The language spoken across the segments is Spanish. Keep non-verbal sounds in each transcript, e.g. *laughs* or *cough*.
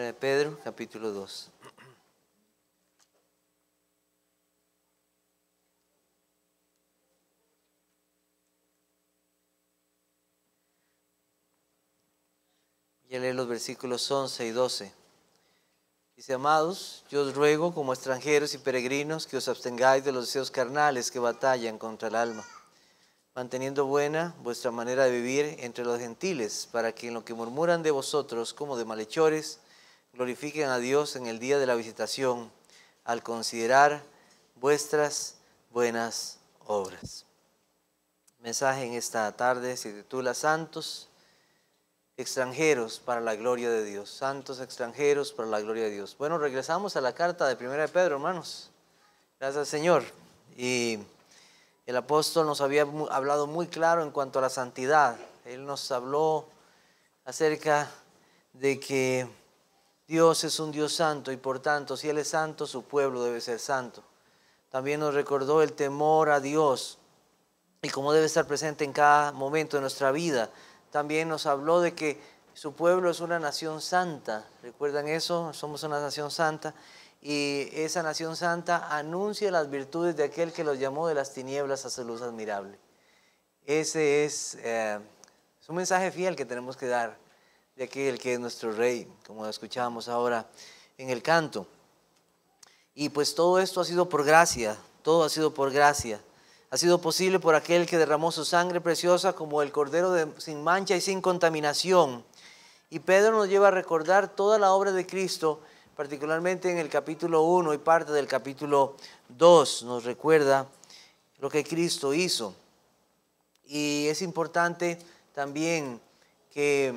de Pedro, capítulo 2. Ya leer los versículos 11 y 12. Dice, amados, yo os ruego como extranjeros y peregrinos que os abstengáis de los deseos carnales que batallan contra el alma, manteniendo buena vuestra manera de vivir entre los gentiles, para que en lo que murmuran de vosotros como de malhechores, glorifiquen a Dios en el día de la visitación al considerar vuestras buenas obras. mensaje en esta tarde se titula Santos extranjeros para la gloria de Dios, santos extranjeros para la gloria de Dios. Bueno, regresamos a la carta de Primera de Pedro, hermanos. Gracias, Señor. Y el apóstol nos había hablado muy claro en cuanto a la santidad. Él nos habló acerca de que Dios es un Dios santo y por tanto, si Él es santo, su pueblo debe ser santo. También nos recordó el temor a Dios y cómo debe estar presente en cada momento de nuestra vida. También nos habló de que su pueblo es una nación santa. ¿Recuerdan eso? Somos una nación santa. Y esa nación santa anuncia las virtudes de aquel que los llamó de las tinieblas a su luz admirable. Ese es, eh, es un mensaje fiel que tenemos que dar de aquel que es nuestro Rey, como escuchábamos ahora en el canto. Y pues todo esto ha sido por gracia, todo ha sido por gracia. Ha sido posible por aquel que derramó su sangre preciosa como el cordero de, sin mancha y sin contaminación. Y Pedro nos lleva a recordar toda la obra de Cristo, particularmente en el capítulo 1 y parte del capítulo 2, nos recuerda lo que Cristo hizo. Y es importante también que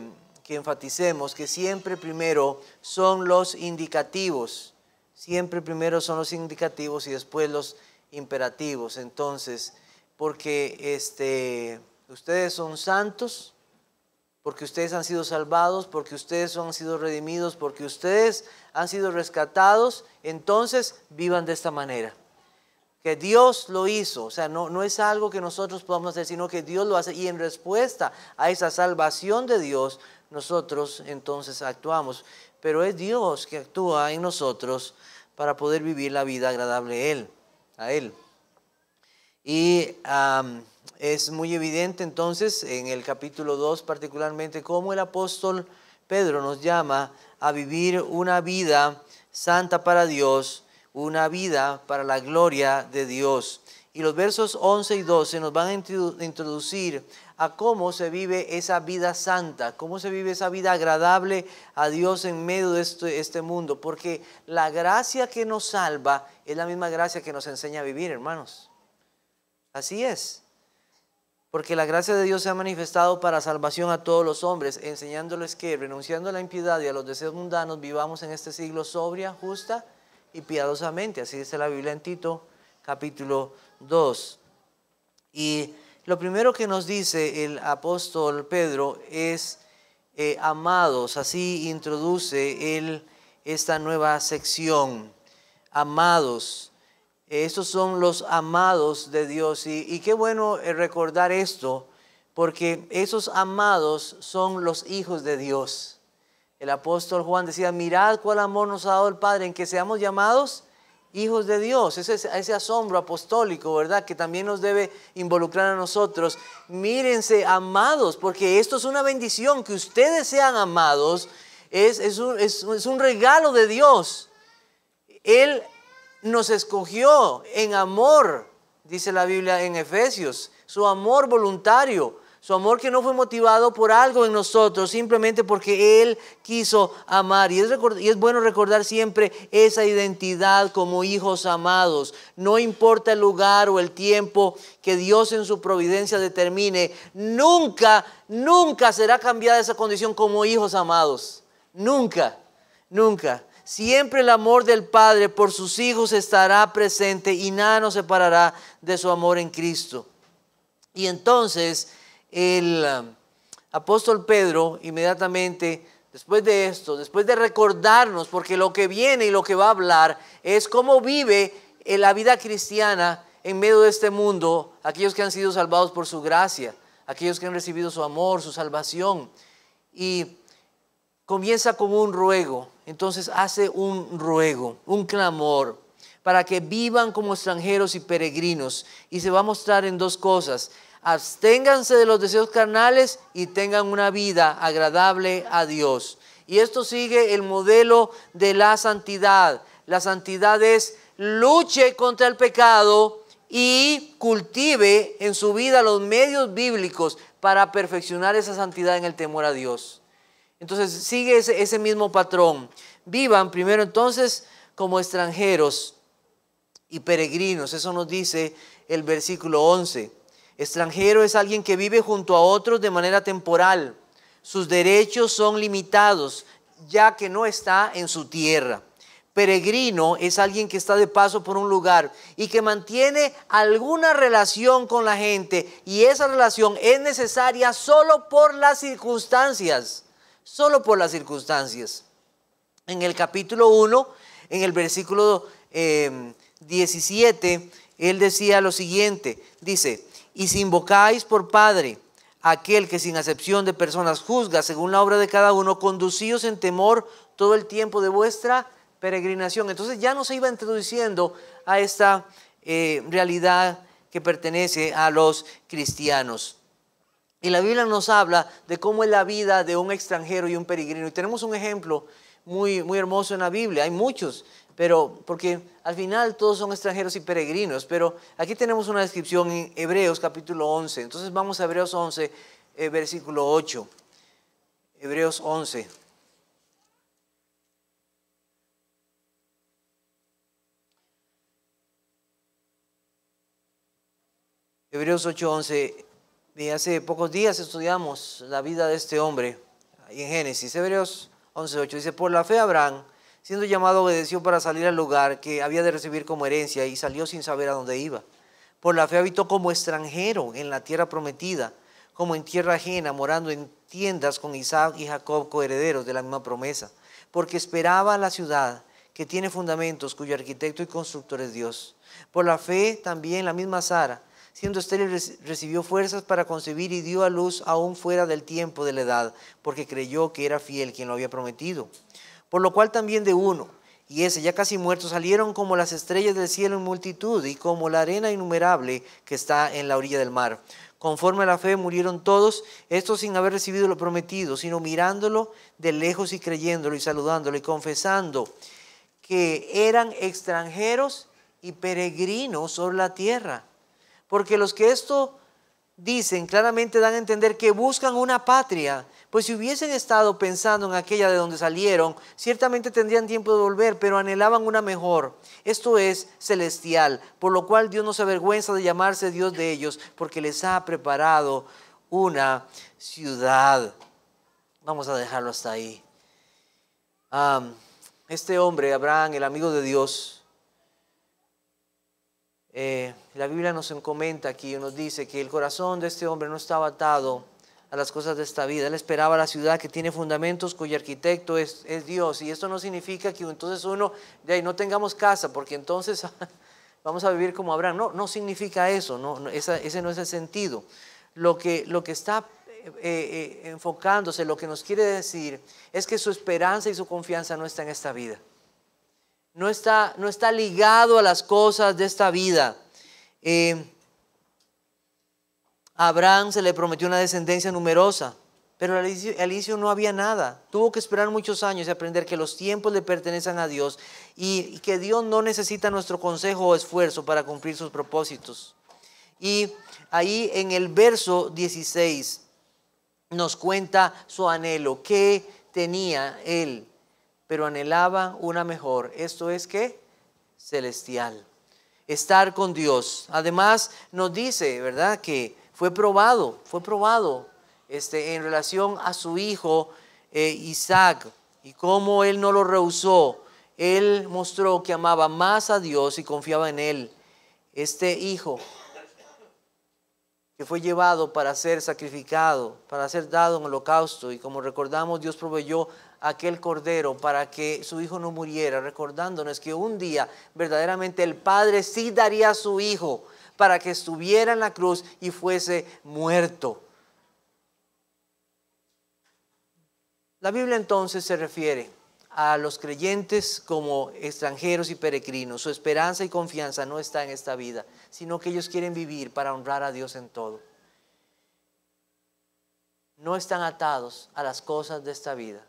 que enfaticemos que siempre primero son los indicativos, siempre primero son los indicativos y después los imperativos. Entonces, porque este, ustedes son santos, porque ustedes han sido salvados, porque ustedes han sido redimidos, porque ustedes han sido rescatados, entonces vivan de esta manera. Que Dios lo hizo, o sea, no, no es algo que nosotros podamos hacer, sino que Dios lo hace. Y en respuesta a esa salvación de Dios, nosotros entonces actuamos, pero es Dios que actúa en nosotros para poder vivir la vida agradable a Él. A él. Y es muy evidente entonces en el capítulo 2 particularmente cómo el apóstol Pedro nos llama a vivir una vida santa para Dios, una vida para la gloria de Dios. Y los versos 11 y 12 nos van a introducir a cómo se vive esa vida santa, cómo se vive esa vida agradable a Dios en medio de este, este, mundo, porque la gracia que nos salva es la misma gracia que nos enseña a vivir, hermanos. Así es. Porque la gracia de Dios se ha manifestado para salvación a todos los hombres, enseñándoles que, renunciando a la impiedad y a los deseos mundanos, vivamos en este siglo sobria, justa y piadosamente. Así dice la Biblia en Tito, capítulo 2. Y lo primero que nos dice el apóstol Pedro es, eh, amados, así introduce él esta nueva sección, amados. Estos son los amados de Dios y, y qué bueno eh, recordar esto, porque esos amados son los hijos de Dios. El apóstol Juan decía, mirad cuál amor nos ha dado el Padre en que seamos llamados hijos de Dios. Ese, ese asombro apostólico, ¿verdad? Que también nos debe involucrar a nosotros. Mírense, amados, porque esto es una bendición, que ustedes sean amados. Es, un, es un regalo de Dios. Él nos escogió en amor, dice la Biblia en Efesios, su amor voluntario su amor que no fue motivado por algo en nosotros, simplemente porque Él quiso amar. Y es, bueno recordar siempre esa identidad como hijos amados. No importa el lugar o el tiempo que Dios en su providencia determine, nunca, nunca será cambiada esa condición como hijos amados. Nunca, nunca. Siempre el amor del Padre por sus hijos estará presente y nada nos separará de su amor en Cristo. Y entonces el eh, apóstol Pedro inmediatamente después de esto, después de recordarnos, porque lo que viene y lo que va a hablar es cómo vive eh, la vida cristiana en medio de este mundo aquellos que han sido salvados por su gracia, aquellos que han recibido su amor, su salvación. Y comienza como un ruego, entonces hace un ruego, un clamor, para que vivan como extranjeros y peregrinos. Y se va a mostrar en dos cosas absténganse de los deseos carnales y tengan una vida agradable a Dios. Y esto sigue el modelo de la santidad. La santidad es luche contra el pecado y cultive en su vida los medios bíblicos para perfeccionar esa santidad en el temor a Dios. Entonces sigue ese, mismo patrón. Vivan primero entonces como extranjeros y peregrinos. Eso nos dice el versículo 11. Extranjero es alguien que vive junto a otros de manera temporal. Sus derechos son limitados, ya que no está en su tierra. Peregrino es alguien que está de paso por un lugar y que mantiene alguna relación con la gente y esa relación es necesaria solo por las circunstancias, solo por las circunstancias. En el capítulo 1, en el versículo 17, eh, él decía lo siguiente, dice, y si invocáis por Padre aquel que sin acepción de personas juzga según la obra de cada uno, conducíos en temor todo el tiempo de vuestra peregrinación. Entonces ya no se iba introduciendo a esta eh, realidad que pertenece a los cristianos. Y la Biblia nos habla de cómo es la vida de un extranjero y un peregrino. Y tenemos un ejemplo muy, muy hermoso en la Biblia. Hay muchos pero porque al final todos son extranjeros y peregrinos, pero aquí tenemos una descripción en Hebreos capítulo 11, entonces vamos a Hebreos 11, eh, versículo 8, Hebreos 11. Hebreos 8, y hace pocos días estudiamos la vida de este hombre, ahí en Génesis, Hebreos 11, 8, dice, por la fe Abraham, Siendo llamado obedeció para salir al lugar que había de recibir como herencia y salió sin saber a dónde iba. Por la fe habitó como extranjero en la tierra prometida, como en tierra ajena, morando en tiendas con Isaac y Jacob, coherederos de la misma promesa, porque esperaba la ciudad que tiene fundamentos, cuyo arquitecto y constructor es Dios. Por la fe también la misma Sara, siendo estéril, recibió fuerzas para concebir y dio a luz aún fuera del tiempo de la edad, porque creyó que era fiel quien lo había prometido por lo cual también de uno, y ese ya casi muerto, salieron como las estrellas del cielo en multitud y como la arena innumerable que está en la orilla del mar. Conforme a la fe murieron todos, estos sin haber recibido lo prometido, sino mirándolo de lejos y creyéndolo y saludándolo y confesando que eran extranjeros y peregrinos sobre la tierra. Porque los que esto dicen, claramente dan a entender que buscan una patria. Pues si hubiesen estado pensando en aquella de donde salieron, ciertamente tendrían tiempo de volver, pero anhelaban una mejor. Esto es celestial, por lo cual Dios no se avergüenza de llamarse Dios de ellos, porque les ha preparado una ciudad. Vamos a dejarlo hasta ahí. este hombre, Abraham, el amigo de Dios, eh, la Biblia nos comenta aquí, nos dice que el corazón de este hombre no estaba atado a las cosas de esta vida. Él esperaba la ciudad que tiene fundamentos, cuyo arquitecto es, Dios. Y esto no significa que entonces uno, de ahí no tengamos casa, porque entonces *laughs* vamos a vivir como Abraham. No, no significa eso, ese no es el sentido. Lo que, lo que está eh, eh, enfocándose, lo que nos quiere decir, es que su esperanza y su confianza no está en esta vida no está, no está ligado a las cosas de esta vida. Eh, Abraham se le prometió una descendencia numerosa, pero a inicio, no había nada. Tuvo que esperar muchos años y aprender que los tiempos le pertenecen a Dios y, que Dios no necesita nuestro consejo o esfuerzo para cumplir sus propósitos. Y ahí en el verso 16 nos cuenta su anhelo, que tenía él pero anhelaba una mejor. Esto es que celestial. Estar con Dios. Además nos dice, ¿verdad? Que fue probado, fue probado este, en relación a su hijo eh, Isaac y cómo él no lo rehusó. Él mostró que amaba más a Dios y confiaba en él. Este hijo que fue llevado para ser sacrificado, para ser dado en holocausto. Y como recordamos, Dios proveyó aquel cordero para que su hijo no muriera, recordándonos que un día verdaderamente el Padre sí daría a su hijo para que estuviera en la cruz y fuese muerto. La Biblia entonces se refiere a los creyentes como extranjeros y peregrinos. Su esperanza y confianza no está en esta vida, sino que ellos quieren vivir para honrar a Dios en todo. No están atados a las cosas de esta vida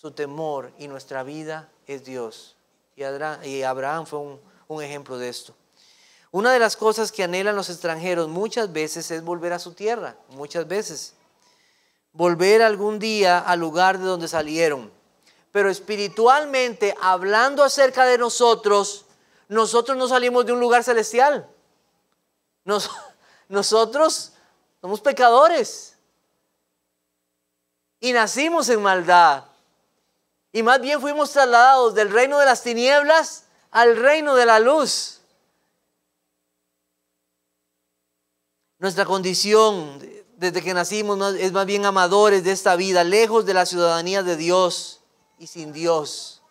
su temor y nuestra vida es Dios. Y Abraham fue un, ejemplo de esto. Una de las cosas que anhelan los extranjeros muchas veces es volver a su tierra, muchas veces. Volver algún día al lugar de donde salieron. Pero espiritualmente, hablando acerca de nosotros, nosotros no salimos de un lugar celestial. *laughs* nosotros somos pecadores. Y nacimos en maldad y más bien fuimos trasladados del reino de las tinieblas al reino de la luz. Nuestra condición desde que nacimos es más bien amadores de esta vida, lejos de la ciudadanía de Dios y sin Dios.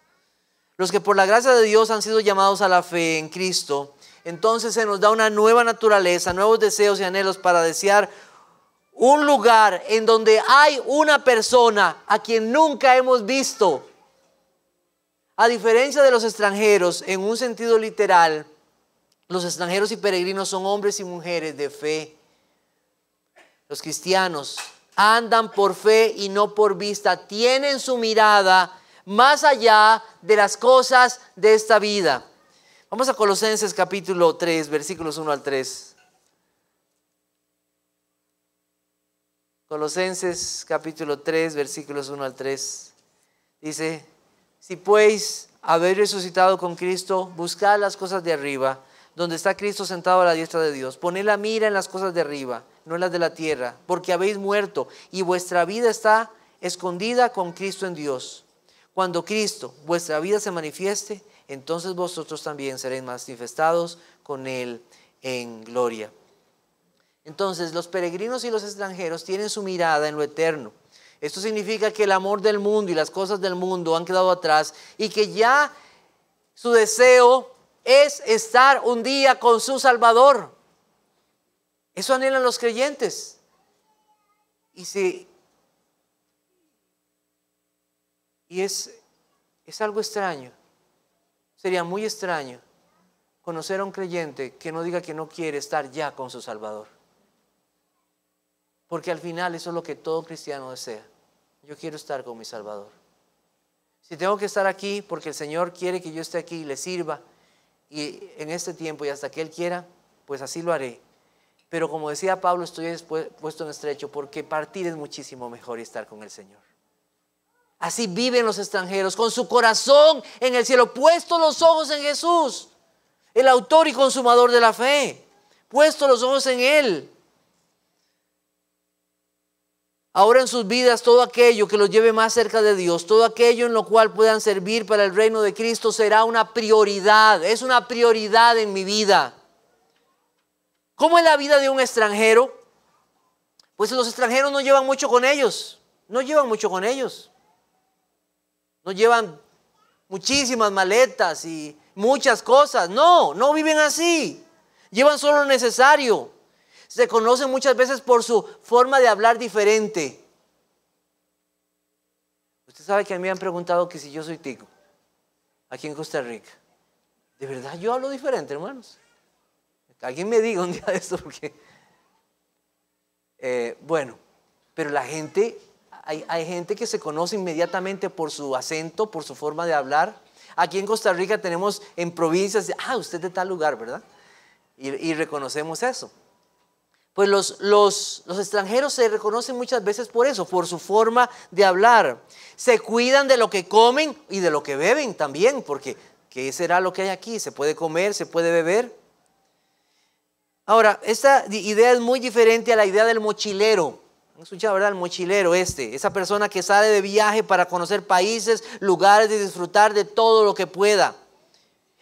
Los que por la gracia de Dios han sido llamados a la fe en Cristo, entonces se nos da una nueva naturaleza, nuevos deseos y anhelos para desear un lugar en donde hay una persona a quien nunca hemos visto. A diferencia de los extranjeros, en un sentido literal, los extranjeros y peregrinos son hombres y mujeres de fe. Los cristianos andan por fe y no por vista, tienen su mirada más allá de las cosas de esta vida. Vamos a Colosenses capítulo 3, versículos 1 al 3. Colosenses capítulo 3, versículos 1 al 3. Dice, si pues haber resucitado con Cristo, buscad las cosas de arriba, donde está Cristo sentado a la diestra de Dios. Poned la mira en las cosas de arriba, no en las de la tierra, porque habéis muerto y vuestra vida está escondida con Cristo en Dios. Cuando Cristo, vuestra vida, se manifieste, entonces vosotros también seréis manifestados con Él en gloria. Entonces los peregrinos y los extranjeros tienen su mirada en lo eterno esto significa que el amor del mundo y las cosas del mundo han quedado atrás y que ya su deseo es estar un día con su Salvador. Eso anhelan los creyentes. Y si y es es algo extraño. Sería muy extraño conocer a un creyente que no diga que no quiere estar ya con su Salvador. Porque al final eso es lo que todo cristiano desea. Yo quiero estar con mi Salvador. Si tengo que estar aquí porque el Señor quiere que yo esté aquí y le sirva, y en este tiempo y hasta que Él quiera, pues así lo haré. Pero como decía Pablo, estoy puesto en estrecho porque partir es muchísimo mejor y estar con el Señor. Así viven los extranjeros, con su corazón en el cielo, puesto los ojos en Jesús, el autor y consumador de la fe, puesto los ojos en Él ahora en sus vidas todo aquello que los lleve más cerca de Dios, todo aquello en lo cual puedan servir para el reino de Cristo será una prioridad, es una prioridad en mi vida. ¿Cómo es la vida de un extranjero? Pues los extranjeros no llevan mucho con ellos, no llevan mucho con ellos. No llevan muchísimas maletas y muchas cosas, no, no viven así. Llevan solo lo necesario se conocen muchas veces por su forma de hablar diferente. Usted sabe que a mí me han preguntado que si yo soy tico, aquí en Costa Rica. De verdad, yo hablo diferente, hermanos. Alguien me diga un día de esto, porque. Eh, bueno, pero la gente, hay, gente que se conoce inmediatamente por su acento, por su forma de hablar. Aquí en Costa Rica tenemos en provincias, ah, usted es de tal lugar, ¿verdad? y, reconocemos eso pues los, extranjeros se reconocen muchas veces por eso, por su forma de hablar. Se cuidan de lo que comen y de lo que beben también, porque ¿qué será lo que hay aquí? ¿Se puede comer? ¿Se puede beber? Ahora, esta idea es muy diferente a la idea del mochilero. ¿Han escuchado, verdad? El mochilero este, esa persona que sale de viaje para conocer países, lugares y disfrutar de todo lo que pueda.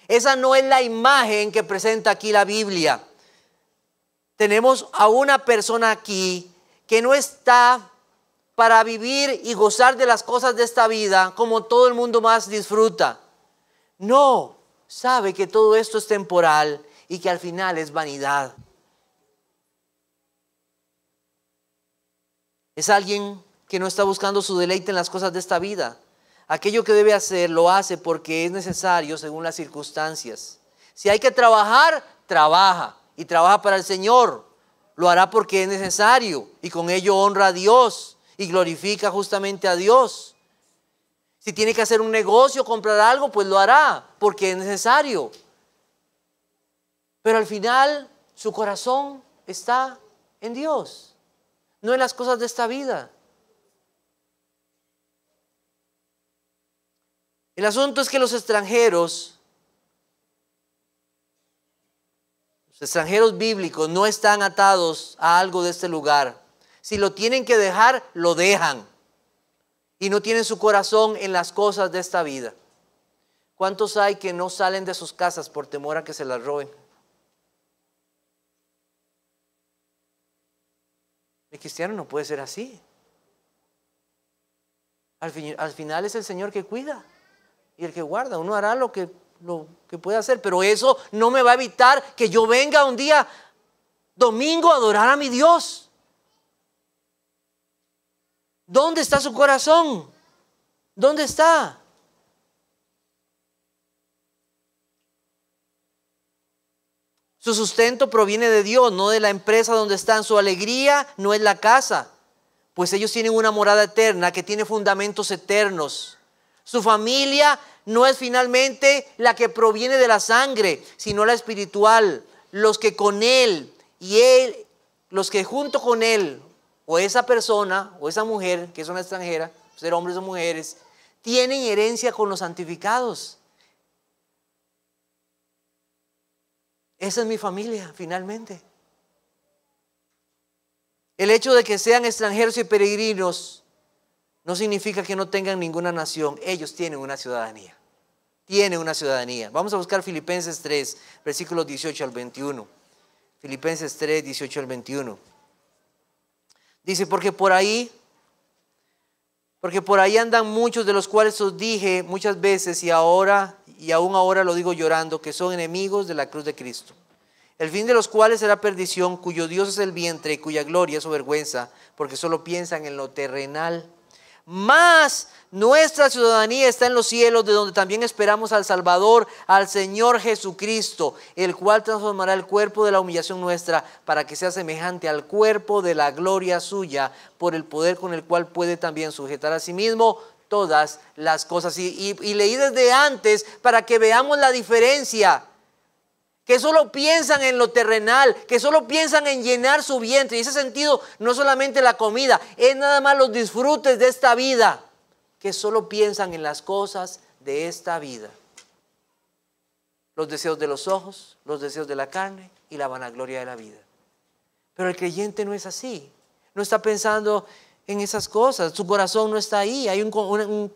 Esa no es la imagen que presenta aquí la Biblia. Tenemos a una persona aquí que no está para vivir y gozar de las cosas de esta vida como todo el mundo más disfruta. No, sabe que todo esto es temporal y que al final es vanidad. Es alguien que no está buscando su deleite en las cosas de esta vida. Aquello que debe hacer lo hace porque es necesario según las circunstancias. Si hay que trabajar, trabaja y trabaja para el Señor, lo hará porque es necesario y con ello honra a Dios y glorifica justamente a Dios. Si tiene que hacer un negocio, comprar algo, pues lo hará porque es necesario. Pero al final su corazón está en Dios, no en las cosas de esta vida. El asunto es que los extranjeros Los extranjeros bíblicos no están atados a algo de este lugar. Si lo tienen que dejar, lo dejan. Y no tienen su corazón en las cosas de esta vida. ¿Cuántos hay que no salen de sus casas por temor a que se las roben? El cristiano no puede ser así. Al, final es el Señor que cuida y el que guarda. Uno hará lo que lo que pueda hacer, pero eso no me va a evitar que yo venga un día domingo a adorar a mi Dios. ¿Dónde está su corazón? ¿Dónde está? Su sustento proviene de Dios, no de la empresa donde están. Su alegría no es la casa, pues ellos tienen una morada eterna que tiene fundamentos eternos. Su familia no es finalmente la que proviene de la sangre, sino la espiritual. Los que con él y él, los que junto con él o esa persona o esa mujer, que es una extranjera, pues ser hombres o mujeres, tienen herencia con los santificados. Esa es mi familia, finalmente. El hecho de que sean extranjeros y peregrinos no significa que no tengan ninguna nación. Ellos tienen una ciudadanía. Tienen una ciudadanía. Vamos a buscar Filipenses 3, versículos 18 al 21. Filipenses 3, 18 al 21. Dice, porque por ahí, porque por ahí andan muchos de los cuales os dije muchas veces y ahora, y aún ahora lo digo llorando, que son enemigos de la cruz de Cristo. El fin de los cuales será perdición, cuyo Dios es el vientre y cuya gloria es su vergüenza, porque solo piensan en lo terrenal más nuestra ciudadanía está en los cielos, de donde también esperamos al Salvador, al Señor Jesucristo, el cual transformará el cuerpo de la humillación nuestra para que sea semejante al cuerpo de la gloria suya, por el poder con el cual puede también sujetar a sí mismo todas las cosas. Y, leí desde antes para que veamos la diferencia que solo piensan en lo terrenal, que solo piensan en llenar su vientre. Y ese sentido no es solamente la comida, es nada más los disfrutes de esta vida, que solo piensan en las cosas de esta vida. Los deseos de los ojos, los deseos de la carne y la vanagloria de la vida. Pero el creyente no es así, no está pensando en esas cosas, su corazón no está ahí, hay un,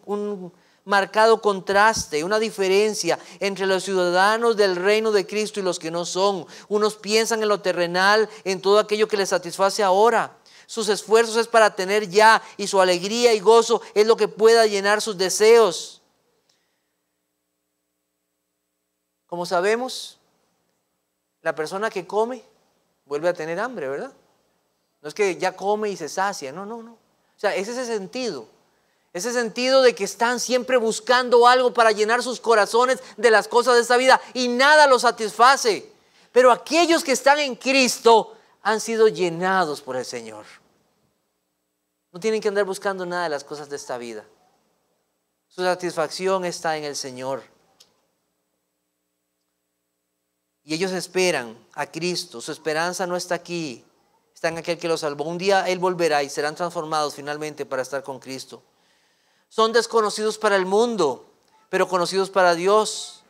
un marcado contraste, una diferencia entre los ciudadanos del reino de Cristo y los que no son. Unos piensan en lo terrenal, en todo aquello que les satisface ahora. Sus esfuerzos es para tener ya y su alegría y gozo es lo que pueda llenar sus deseos. Como sabemos, la persona que come vuelve a tener hambre, ¿verdad? No es que ya come y se sacia, no, no, no. O sea, es ese sentido ese sentido de que están siempre buscando algo para llenar sus corazones de las cosas de esta vida y nada los satisface. Pero aquellos que están en Cristo han sido llenados por el Señor. No tienen que andar buscando nada de las cosas de esta vida. Su satisfacción está en el Señor. Y ellos esperan a Cristo. Su esperanza no está aquí. Está en aquel que los salvó. Un día Él volverá y serán transformados finalmente para estar con Cristo son desconocidos para el mundo, pero conocidos para Dios.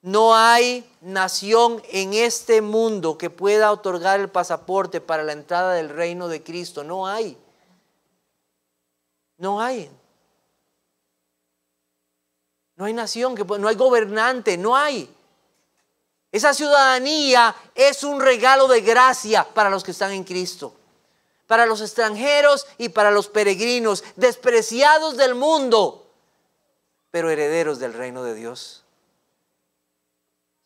No hay nación en este mundo que pueda otorgar el pasaporte para la entrada del reino de Cristo. No hay. No hay. No hay nación, que, no hay gobernante, no hay. Esa ciudadanía es un regalo de gracia para los que están en Cristo para los extranjeros y para los peregrinos, despreciados del mundo, pero herederos del reino de Dios.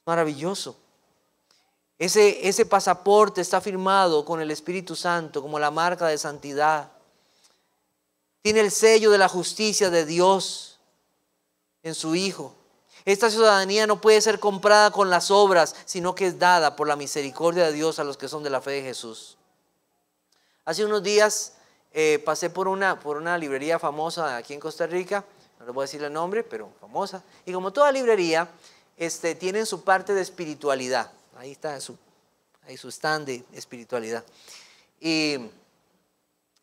Maravilloso. Ese, ese pasaporte está firmado con el Espíritu Santo como la marca de santidad. Tiene el sello de la justicia de Dios en su Hijo. Esta ciudadanía no puede ser comprada con las obras, sino que es dada por la misericordia de Dios a los que son de la fe de Jesús. Hace unos días eh, pasé por una, por una librería famosa aquí en Costa Rica, no le voy a decir el nombre, pero famosa. Y como toda librería, este, tienen su parte de espiritualidad. Ahí está su, ahí su stand de espiritualidad. Y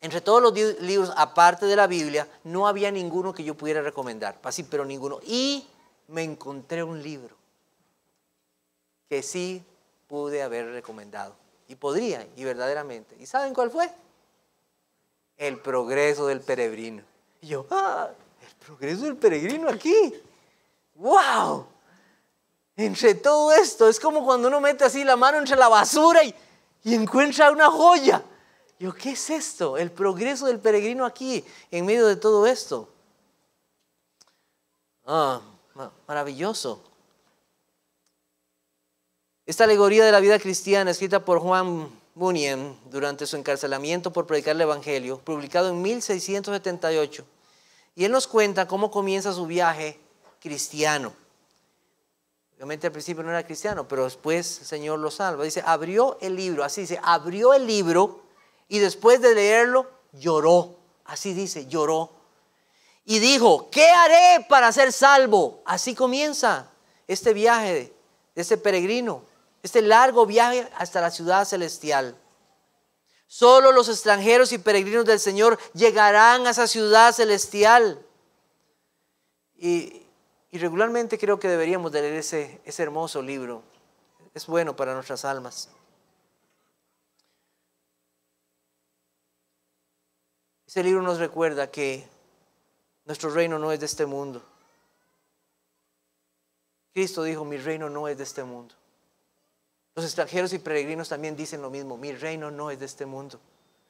entre todos los libros, aparte de la Biblia, no había ninguno que yo pudiera recomendar. Así, pero ninguno. Y me encontré un libro que sí pude haber recomendado y podría, y verdaderamente. ¿Y saben cuál fue? El progreso del peregrino. Y yo, ¡ah! El progreso del peregrino aquí. ¡Wow! Entre todo esto, es como cuando uno mete así la mano entre la basura y, y encuentra una joya. Yo, ¿qué es esto? El progreso del peregrino aquí, en medio de todo esto. Ah, maravilloso. Esta alegoría de la vida cristiana, escrita por Juan Bunyan durante su encarcelamiento por predicar el Evangelio, publicado en 1678, y él nos cuenta cómo comienza su viaje cristiano. Obviamente al principio no era cristiano, pero después el Señor lo salva. Dice, abrió el libro, así dice, abrió el libro y después de leerlo lloró, así dice, lloró. Y dijo, ¿qué haré para ser salvo? Así comienza este viaje de este peregrino este largo viaje hasta la ciudad celestial. Solo los extranjeros y peregrinos del Señor llegarán a esa ciudad celestial. Y, regularmente creo que deberíamos de leer ese hermoso libro. Es bueno para nuestras almas. Ese libro nos recuerda que nuestro reino no es de este mundo. Cristo dijo, mi reino no es de este mundo. Los extranjeros y peregrinos también dicen lo mismo, mi reino no es de este mundo.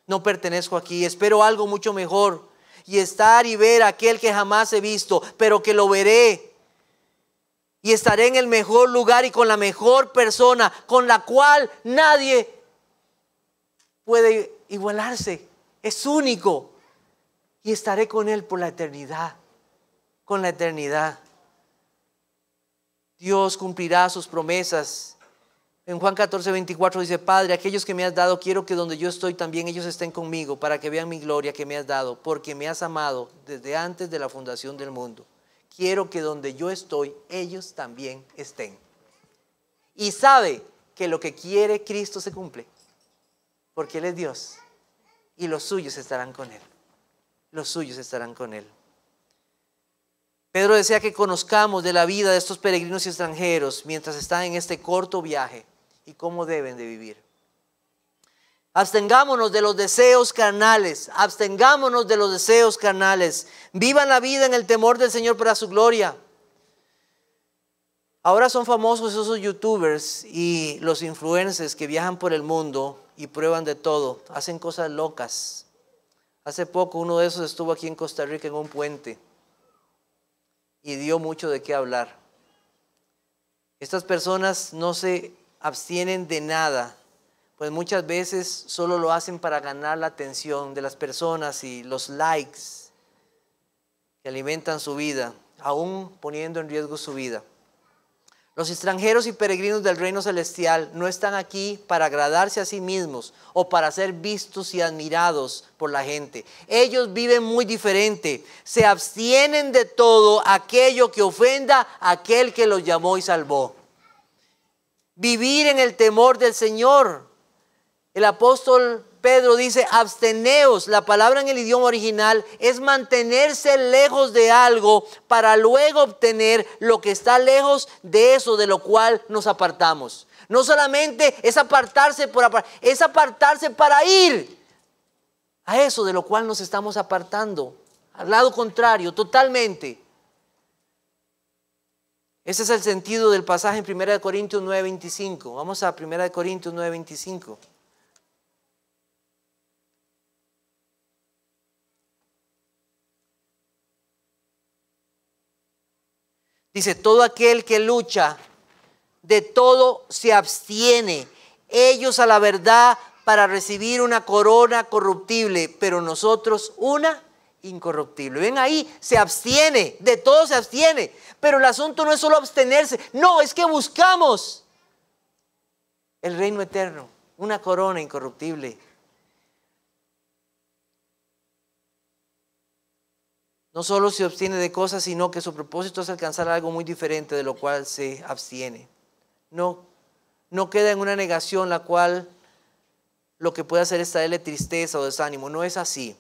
No pertenezco aquí, espero algo mucho mejor y estar y ver a aquel que jamás he visto, pero que lo veré. Y estaré en el mejor lugar y con la mejor persona, con la cual nadie puede igualarse. Es único. Y estaré con Él por la eternidad, con la eternidad. Dios cumplirá sus promesas en Juan 14, 24 dice, Padre, aquellos que me has dado, quiero que donde yo estoy también ellos estén conmigo, para que vean mi gloria que me has dado, porque me has amado desde antes de la fundación del mundo. Quiero que donde yo estoy, ellos también estén. Y sabe que lo que quiere Cristo se cumple, porque Él es Dios, y los suyos estarán con Él. Los suyos estarán con Él. Pedro desea que conozcamos de la vida de estos peregrinos y extranjeros mientras están en este corto viaje y cómo deben de vivir. Abstengámonos de los deseos carnales, abstengámonos de los deseos carnales. Vivan la vida en el temor del Señor para su gloria. Ahora son famosos esos youtubers y los influencers que viajan por el mundo y prueban de todo, hacen cosas locas. Hace poco uno de esos estuvo aquí en Costa Rica en un puente y dio mucho de qué hablar. Estas personas no se abstienen de nada, pues muchas veces solo lo hacen para ganar la atención de las personas y los likes que alimentan su vida, aún poniendo en riesgo su vida. Los extranjeros y peregrinos del reino celestial no están aquí para agradarse a sí mismos o para ser vistos y admirados por la gente. Ellos viven muy diferente. Se abstienen de todo aquello que ofenda a aquel que los llamó y salvó vivir en el temor del Señor. El apóstol Pedro dice, absteneos, la palabra en el idioma original es mantenerse lejos de algo para luego obtener lo que está lejos de eso de lo cual nos apartamos. No solamente es apartarse por es apartarse para ir a eso de lo cual nos estamos apartando, al lado contrario, totalmente. Ese es el sentido del pasaje en 1 Corintios 9:25. Vamos a 1 Corintios 9:25. Dice, todo aquel que lucha, de todo se abstiene. Ellos a la verdad para recibir una corona corruptible, pero nosotros una incorruptible. Ven ahí, se abstiene, de todo se abstiene. Pero el asunto no es solo abstenerse, no, es que buscamos el reino eterno, una corona incorruptible. No solo se abstiene de cosas, sino que su propósito es alcanzar algo muy diferente de lo cual se abstiene. No, no queda en una negación la cual lo que puede hacer es traerle tristeza o desánimo. No es así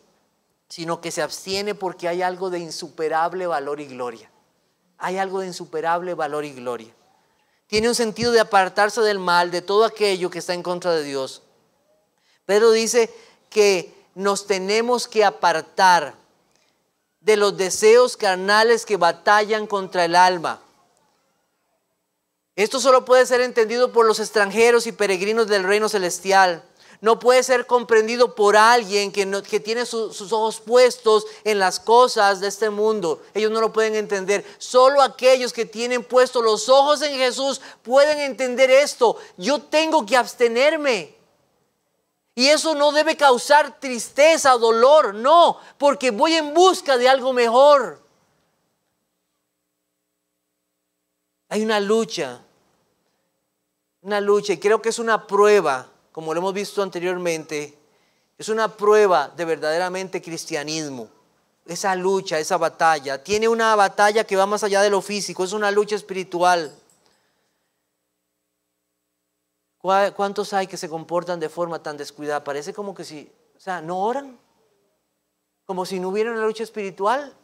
sino que se abstiene porque hay algo de insuperable valor y gloria. Hay algo de insuperable valor y gloria. Tiene un sentido de apartarse del mal, de todo aquello que está en contra de Dios. Pedro dice que nos tenemos que apartar de los deseos carnales que batallan contra el alma. Esto solo puede ser entendido por los extranjeros y peregrinos del reino celestial no puede ser comprendido por alguien que, tiene sus ojos puestos en las cosas de este mundo. Ellos no lo pueden entender. Solo aquellos que tienen puestos los ojos en Jesús pueden entender esto. Yo tengo que abstenerme. Y eso no debe causar tristeza, o dolor, no, porque voy en busca de algo mejor. Hay una lucha, una lucha, y creo que es una prueba como lo hemos visto anteriormente, es una prueba de verdaderamente cristianismo. Esa lucha, esa batalla, tiene una batalla que va más allá de lo físico, es una lucha espiritual. ¿Cuántos hay que se comportan de forma tan descuidada? Parece como que si, o sea, no oran, como si no hubiera una lucha espiritual.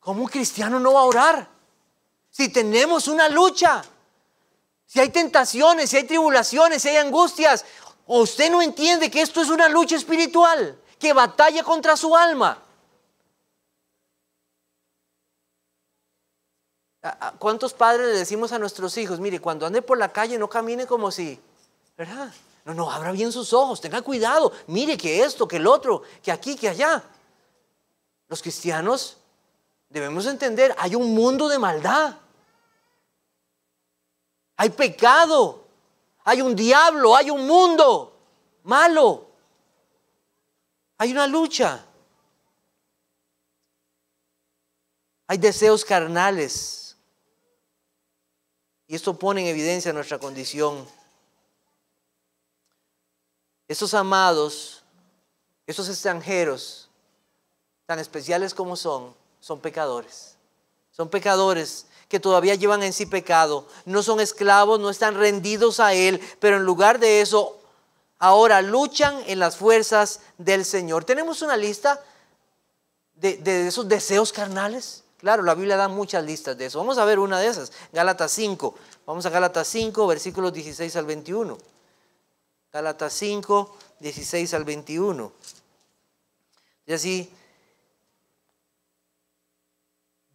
¿Cómo un cristiano no va a orar? Si tenemos una lucha, si hay tentaciones, si hay tribulaciones, si hay angustias, usted no entiende que esto es una lucha espiritual, que batalla contra su alma. ¿Cuántos padres le decimos a nuestros hijos, mire, cuando ande por la calle no camine como si, ¿verdad? No, no, abra bien sus ojos, tenga cuidado, mire que esto, que el otro, que aquí, que allá. Los cristianos debemos entender, hay un mundo de maldad. Hay pecado, hay un diablo, hay un mundo malo. Hay una lucha. Hay deseos carnales. Y esto pone en evidencia nuestra condición. Esos amados, esos extranjeros, tan especiales como son, son pecadores. Son pecadores que todavía llevan en sí pecado, no son esclavos, no están rendidos a Él, pero en lugar de eso, ahora luchan en las fuerzas del Señor. Tenemos una lista de, esos deseos carnales. Claro, la Biblia da muchas listas de eso. Vamos a ver una de esas, Gálatas 5. Vamos a Gálatas 5, versículos 16 al 21. Gálatas 5, 16 al 21. Y así,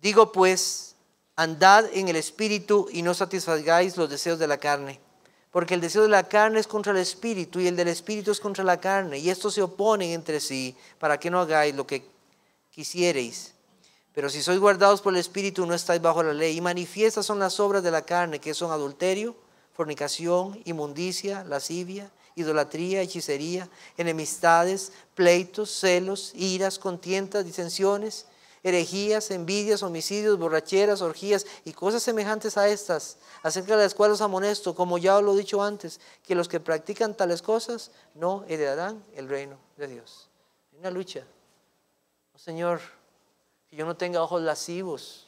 digo pues, andad en el Espíritu y no satisfagáis los deseos de la carne. Porque el deseo de la carne es contra el Espíritu y el del Espíritu es contra la carne. Y estos se oponen entre sí para que no hagáis lo que quisiereis. Pero si sois guardados por el Espíritu no estáis bajo la ley. Y manifiestas son las obras de la carne, que son adulterio, fornicación, inmundicia, lascivia, idolatría, hechicería, enemistades, pleitos, celos, iras, contientas, disensiones herejías, envidias, homicidios, borracheras, orgías y cosas semejantes a estas, acerca de las cuales os amonesto, como ya os lo he dicho antes, que los que practican tales cosas no heredarán el reino de Dios. una lucha. Oh, Señor, que yo no tenga ojos lascivos,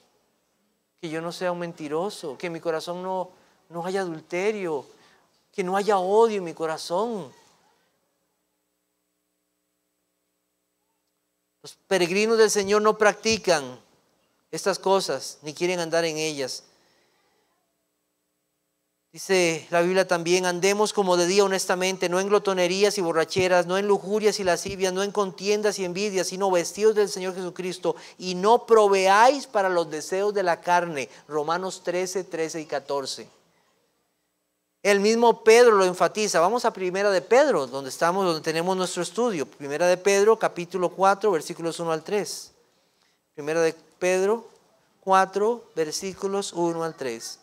que yo no sea un mentiroso, que en mi corazón no, no haya adulterio, que no haya odio en mi corazón, Los peregrinos del Señor no practican estas cosas, ni quieren andar en ellas. Dice la Biblia también, andemos como de día honestamente, no en glotonerías y borracheras, no en lujurias y lascivias, no en contiendas y envidias, sino vestidos del Señor Jesucristo y no proveáis para los deseos de la carne. Romanos 13, 13 y 14. El mismo Pedro lo enfatiza. Vamos a Primera de Pedro, donde estamos, donde tenemos nuestro estudio. Primera de Pedro, capítulo 4, versículos 1 al 3. Primera de Pedro 4, versículos 1 al 3.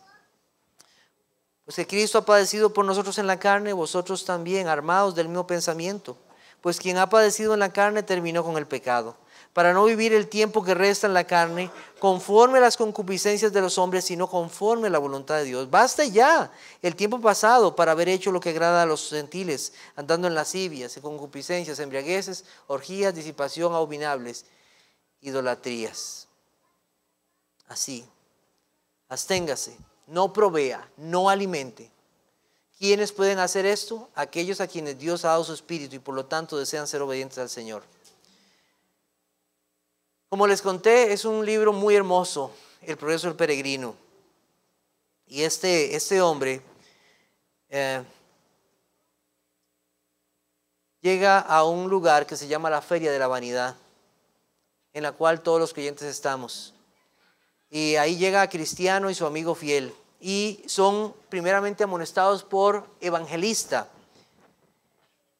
Pues que Cristo ha padecido por nosotros en la carne, vosotros también, armados del mismo pensamiento. Pues quien ha padecido en la carne terminó con el pecado para no vivir el tiempo que resta en la carne, conforme a las concupiscencias de los hombres, sino conforme a la voluntad de Dios. Basta ya el tiempo pasado para haber hecho lo que agrada a los gentiles, andando en lascivias, y concupiscencias, embriagueces, orgías, disipación, abominables, idolatrías. Así, asténgase no provea, no alimente. ¿Quiénes pueden hacer esto? Aquellos a quienes Dios ha dado su espíritu y por lo tanto desean ser obedientes al Señor. Como les conté, es un libro muy hermoso, El progreso del peregrino. Y este, este hombre eh, llega a un lugar que se llama la Feria de la Vanidad, en la cual todos los creyentes estamos. Y ahí llega Cristiano y su amigo fiel. Y son primeramente amonestados por Evangelista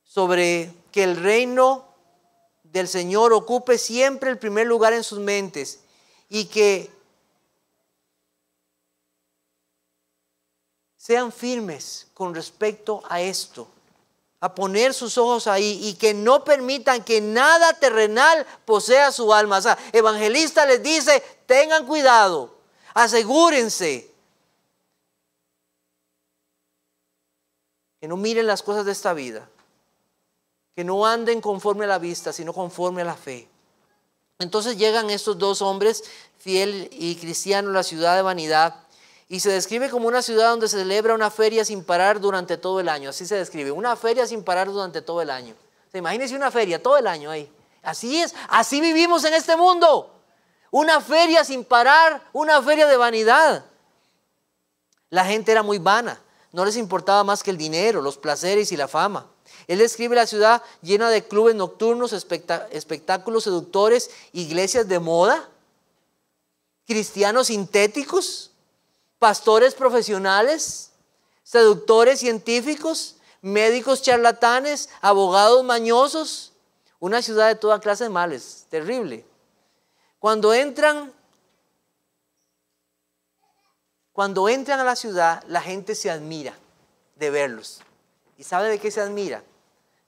sobre que el reino del Señor ocupe siempre el primer lugar en sus mentes y que sean firmes con respecto a esto, a poner sus ojos ahí y que no permitan que nada terrenal posea su alma. O evangelista les dice, tengan cuidado, asegúrense. Que no miren las cosas de esta vida, que no anden conforme a la vista, sino conforme a la fe. Entonces llegan estos dos hombres, fiel y cristiano, a la ciudad de Vanidad, y se describe como una ciudad donde se celebra una feria sin parar durante todo el año. Así se describe, una feria sin parar durante todo el año. Imagínense una feria todo el año ahí. Así es, así vivimos en este mundo. Una feria sin parar, una feria de vanidad. La gente era muy vana, no les importaba más que el dinero, los placeres y la fama. Él describe la ciudad llena de clubes nocturnos, espectáculos seductores, iglesias de moda, cristianos sintéticos, pastores profesionales, seductores científicos, médicos charlatanes, abogados mañosos, una ciudad de toda clase de males, terrible. Cuando entran cuando entran a la ciudad, la gente se admira de verlos. ¿Y sabe de qué se admira?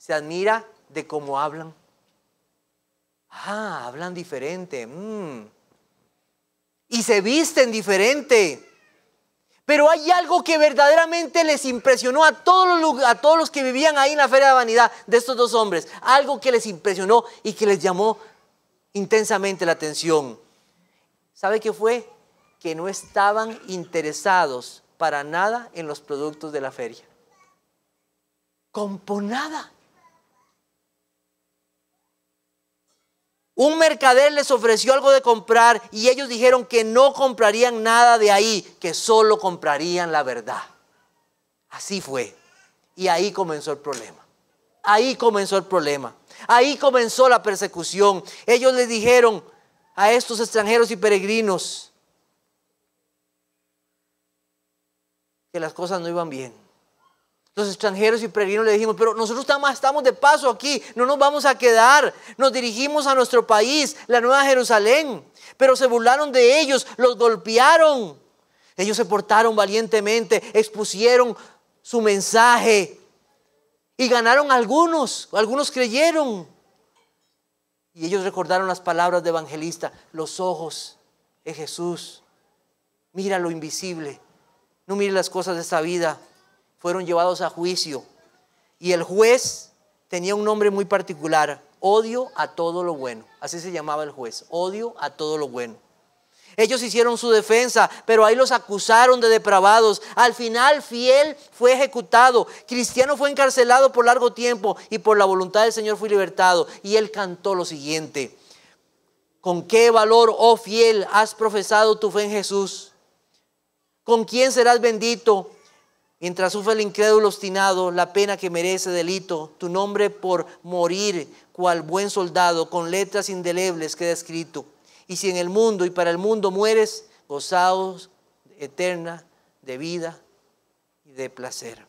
se admira de cómo hablan. Ah, hablan diferente. Mm. Y se visten diferente. Pero hay algo que verdaderamente les impresionó a todos, los, a todos los que vivían ahí en la Feria de Vanidad de estos dos hombres. Algo que les impresionó y que les llamó intensamente la atención. ¿Sabe qué fue? Que no estaban interesados para nada en los productos de la feria. Componada. Un mercader les ofreció algo de comprar y ellos dijeron que no comprarían nada de ahí, que solo comprarían la verdad. Así fue. Y ahí comenzó el problema. Ahí comenzó el problema. Ahí comenzó la persecución. Ellos les dijeron a estos extranjeros y peregrinos que las cosas no iban bien. Los extranjeros y peregrinos le dijimos, pero nosotros estamos de paso aquí, no nos vamos a quedar, nos dirigimos a nuestro país, la Nueva Jerusalén. Pero se burlaron de ellos, los golpearon. Ellos se portaron valientemente, expusieron su mensaje y ganaron algunos, algunos creyeron. Y ellos recordaron las palabras de evangelista, los ojos de Jesús, mira lo invisible, no mire las cosas de esta vida fueron llevados a juicio. Y el juez tenía un nombre muy particular, odio a todo lo bueno. Así se llamaba el juez, odio a todo lo bueno. Ellos hicieron su defensa, pero ahí los acusaron de depravados. Al final, fiel fue ejecutado. Cristiano fue encarcelado por largo tiempo y por la voluntad del Señor fue libertado. Y él cantó lo siguiente. ¿Con qué valor, oh fiel, has profesado tu fe en Jesús? ¿Con quién serás bendito? Mientras sufre el incrédulo obstinado la pena que merece delito, tu nombre por morir cual buen soldado con letras indelebles queda escrito. Y si en el mundo y para el mundo mueres, gozados eterna de vida y de placer.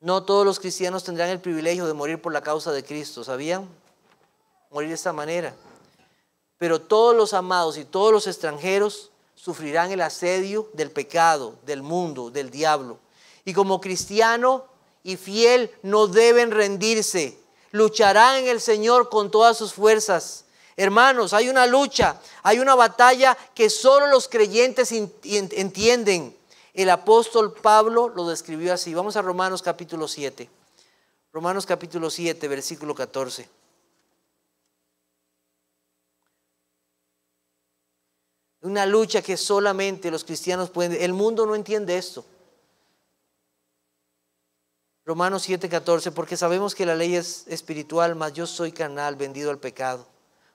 No todos los cristianos tendrán el privilegio de morir por la causa de Cristo, ¿sabían? Morir de esta manera. Pero todos los amados y todos los extranjeros sufrirán el asedio del pecado, del mundo, del diablo. Y como cristiano y fiel no deben rendirse. Lucharán en el Señor con todas sus fuerzas. Hermanos, hay una lucha, hay una batalla que solo los creyentes entienden. El apóstol Pablo lo describió así. Vamos a Romanos capítulo 7. Romanos capítulo 7, versículo 14. Una lucha que solamente los cristianos pueden... El mundo no entiende esto. Romanos 7:14, porque sabemos que la ley es espiritual, mas yo soy canal vendido al pecado,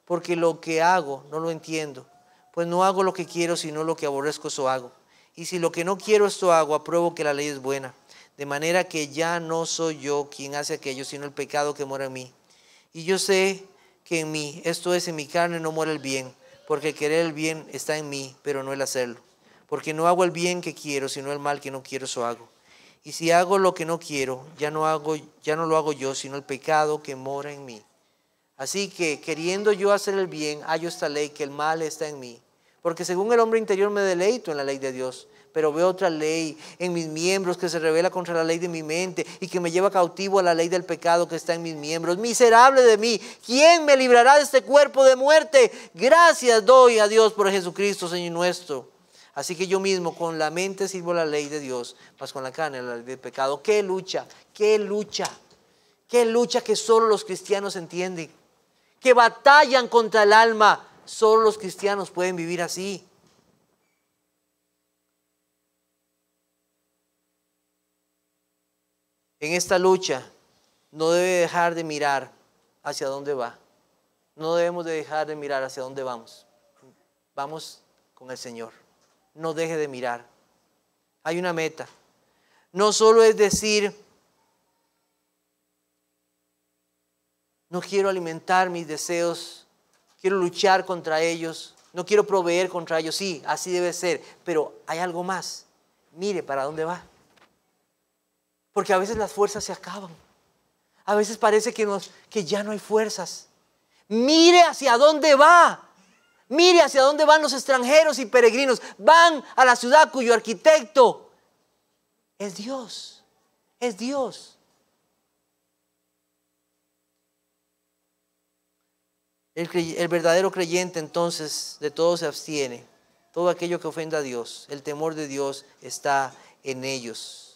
porque lo que hago no lo entiendo, pues no hago lo que quiero, sino lo que aborrezco eso hago. Y si lo que no quiero esto hago, apruebo que la ley es buena, de manera que ya no soy yo quien hace aquello, sino el pecado que mora en mí. Y yo sé que en mí, esto es, en mi carne no muere el bien, porque querer el bien está en mí, pero no el hacerlo. Porque no hago el bien que quiero, sino el mal que no quiero, eso hago. Y si hago lo que no quiero, ya no, hago, ya no lo hago yo, sino el pecado que mora en mí. Así que queriendo yo hacer el bien, hallo esta ley que el mal está en mí. Porque según el hombre interior me deleito en la ley de Dios, pero veo otra ley en mis miembros que se revela contra la ley de mi mente y que me lleva cautivo a la ley del pecado que está en mis miembros. Miserable de mí, ¿quién me librará de este cuerpo de muerte? Gracias doy a Dios por Jesucristo, Señor nuestro. Así que yo mismo con la mente sirvo la ley de Dios, más con la carne la ley del pecado. ¡Qué lucha! ¡Qué lucha! ¡Qué lucha que solo los cristianos entienden! Que batallan contra el alma. Solo los cristianos pueden vivir así. en esta lucha no debe dejar de mirar hacia dónde va. No debemos de dejar de mirar hacia dónde vamos. Vamos con el Señor. No deje de mirar. Hay una meta. No solo es decir, no quiero alimentar mis deseos, quiero luchar contra ellos, no quiero proveer contra ellos. Sí, así debe ser, pero hay algo más. Mire para dónde va. Porque a veces las fuerzas se acaban. A veces parece que, que ya no hay fuerzas. Mire hacia dónde va. Mire hacia dónde van los extranjeros y peregrinos. Van a la ciudad cuyo arquitecto es Dios. Es Dios. El, el, verdadero creyente entonces de todo se abstiene. Todo aquello que ofenda a Dios, el temor de Dios está en ellos.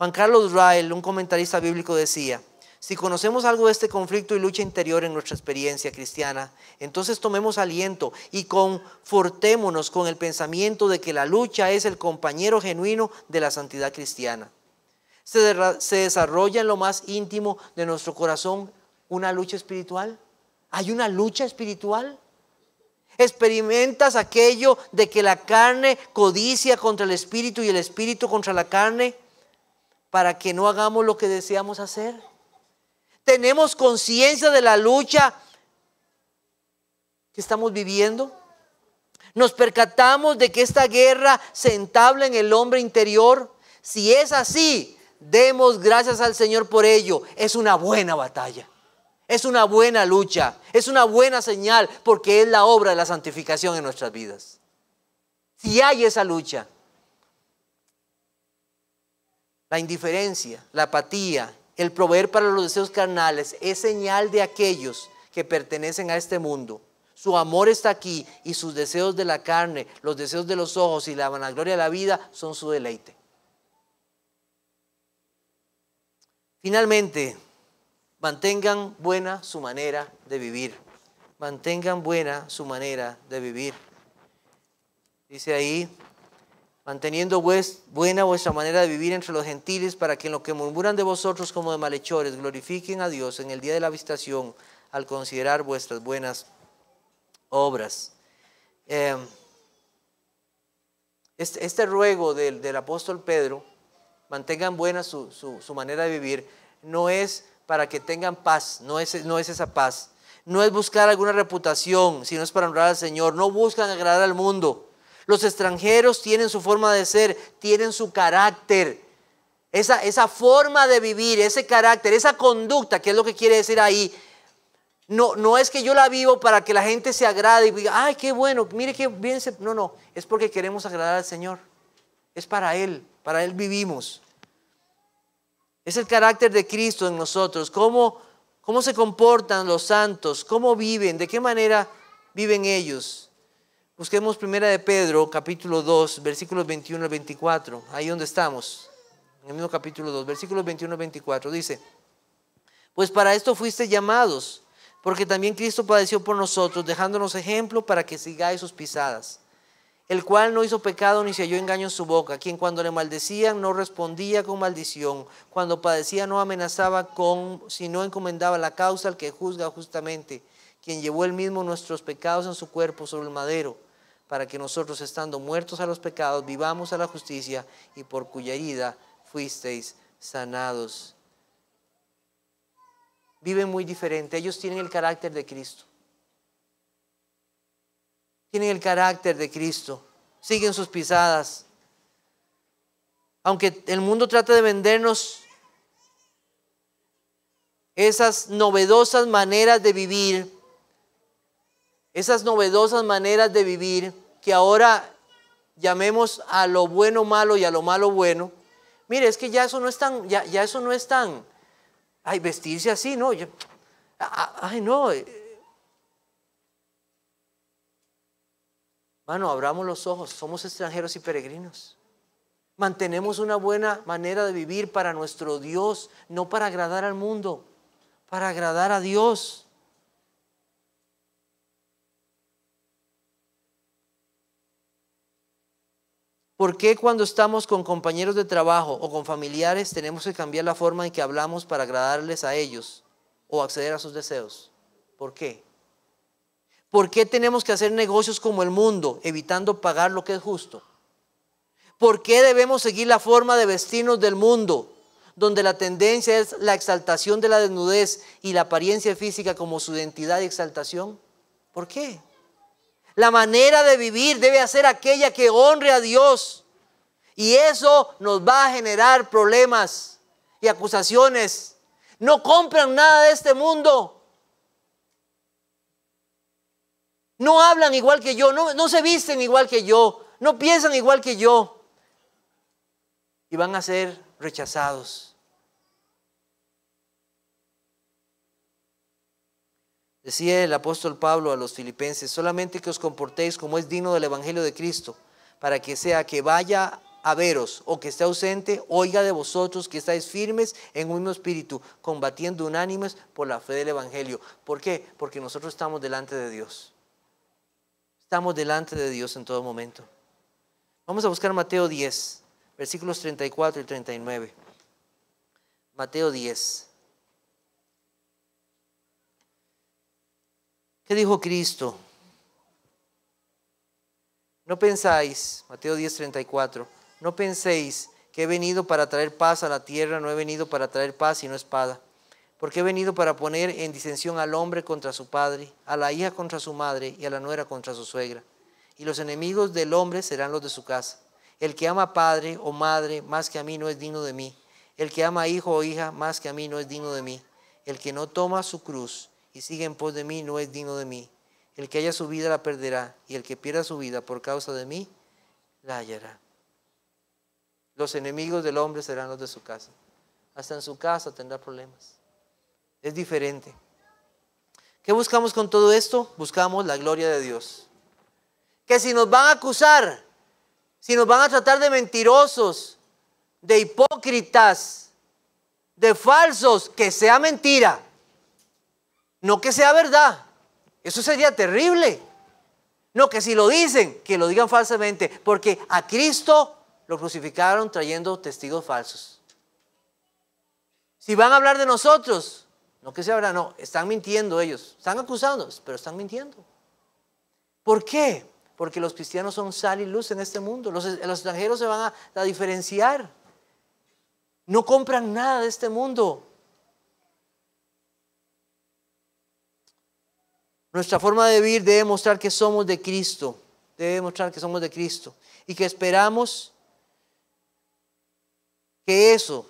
Juan Carlos Rael, un comentarista bíblico, decía, si conocemos algo de este conflicto y lucha interior en nuestra experiencia cristiana, entonces tomemos aliento y confortémonos con el pensamiento de que la lucha es el compañero genuino de la santidad cristiana. se desarrolla en lo más íntimo de nuestro corazón una lucha espiritual. ¿Hay una lucha espiritual? ¿Experimentas aquello de que la carne codicia contra el espíritu y el espíritu contra la carne? para que no hagamos lo que deseamos hacer. Tenemos conciencia de la lucha que estamos viviendo. Nos percatamos de que esta guerra se entabla en el hombre interior. Si es así, demos gracias al Señor por ello. Es una buena batalla. Es una buena lucha. Es una buena señal porque es la obra de la santificación en nuestras vidas. Si hay esa lucha, la indiferencia, la apatía, el proveer para los deseos carnales es señal de aquellos que pertenecen a este mundo. Su amor está aquí y sus deseos de la carne, los deseos de los ojos y la vanagloria de la vida son su deleite. Finalmente, mantengan buena su manera de vivir. Mantengan buena su manera de vivir. Dice ahí manteniendo buena vuestra manera de vivir entre los gentiles, para que en lo que murmuran de vosotros como de malhechores glorifiquen a Dios en el día de la visitación al considerar vuestras buenas obras. Em, este, este, ruego del, apóstol Pedro, mantengan buena su, manera de vivir, no es para que tengan paz, no es, no es esa paz. No es buscar alguna reputación, sino es para honrar al Señor. No buscan agradar al mundo los extranjeros tienen su forma de ser, tienen su carácter. Esa, forma de vivir, ese carácter, esa conducta, que es lo que quiere decir ahí, no, no es que yo la vivo para que la gente se agrade y diga, ay, qué bueno, mire qué bien se... No, no, es porque queremos agradar al Señor. Es para Él, para Él vivimos. Es el carácter de Cristo en nosotros, cómo, cómo se comportan los santos, cómo viven, de qué manera viven ellos. Busquemos primera de Pedro, capítulo 2, versículos 21 al 24, ahí donde estamos, en el mismo capítulo 2, versículos 21 al 24, dice, pues para esto fuiste llamados, porque también Cristo padeció por nosotros, dejándonos ejemplo para que sigáis sus pisadas, el cual no hizo pecado ni se halló engaño en su boca, quien cuando le maldecían no respondía con maldición, cuando padecía no amenazaba con, sino encomendaba la causa al que juzga justamente, quien llevó él mismo nuestros pecados en su cuerpo sobre el madero para que nosotros, estando muertos a los pecados, vivamos a la justicia y por cuya herida fuisteis sanados. Viven muy diferente. Ellos tienen el carácter de Cristo. Tienen el carácter de Cristo. Siguen sus pisadas. Aunque el mundo trate de vendernos esas novedosas maneras de vivir, esas novedosas maneras de vivir que ahora llamemos a lo bueno malo y a lo malo bueno. Mire, es que ya eso no es tan, ya, eso no es tan, ay, vestirse así, no, ay, no. Bueno, eh, abramos los ojos, somos extranjeros y peregrinos. Mantenemos una buena manera de vivir para nuestro Dios, no para agradar al mundo, para agradar a Dios. ¿Por qué cuando estamos con compañeros de trabajo o con familiares tenemos que cambiar la forma en que hablamos para agradarles a ellos o acceder a sus deseos? ¿Por qué? ¿Por qué tenemos que hacer negocios como el mundo, evitando pagar lo que es justo? ¿Por qué debemos seguir la forma de vestirnos del mundo, donde la tendencia es la exaltación de la desnudez y la apariencia física como su identidad y exaltación? ¿Por qué? La manera de vivir debe ser aquella que honre a Dios. Y eso nos va a generar problemas y acusaciones. No compran nada de este mundo. No hablan igual que yo, no, no se visten igual que yo, no piensan igual que yo. Y van a ser rechazados. Decía el apóstol Pablo a los filipenses, solamente que os comportéis como es digno del Evangelio de Cristo, para que sea que vaya a veros o que esté ausente, oiga de vosotros que estáis firmes en un espíritu, combatiendo unánimes por la fe del Evangelio. ¿Por qué? Porque nosotros estamos delante de Dios. Estamos delante de Dios en todo momento. Vamos a buscar Mateo 10, versículos 34 y 39. Mateo 10. ¿Qué dijo Cristo? No pensáis, Mateo 10.34, no penséis que he venido para traer paz a la tierra, no he venido para traer paz sino espada. Porque he venido para poner en disensión al hombre contra su padre, a la hija contra su madre y a la nuera contra su suegra. Y los enemigos del hombre serán los de su casa. El que ama padre o madre más que a mí no es digno de mí. El que ama hijo o hija más que a mí no es digno de mí. El que no toma su cruz y sigue en pos de mí no es digno de mí. El que haya su vida la perderá, y el que pierda su vida por causa de mí, la hallará. Los enemigos del hombre serán los de su casa. Hasta en su casa tendrá problemas. Es diferente. ¿Qué buscamos con todo esto? Buscamos la gloria de Dios. Que si nos van a acusar, si nos van a tratar de mentirosos, de hipócritas, de falsos, que sea mentira no que sea verdad, eso sería terrible. No que si lo dicen, que lo digan falsamente, porque a Cristo lo crucificaron trayendo testigos falsos. Si van a hablar de nosotros, no que sea verdad, no, están mintiendo ellos, están acusándonos, pero están mintiendo. ¿Por qué? Porque los cristianos son sal y luz en este mundo. Los, extranjeros se van a diferenciar. No compran nada de este mundo. Nuestra forma de vivir debe mostrar que somos de Cristo, debe mostrar que somos de Cristo y que esperamos que eso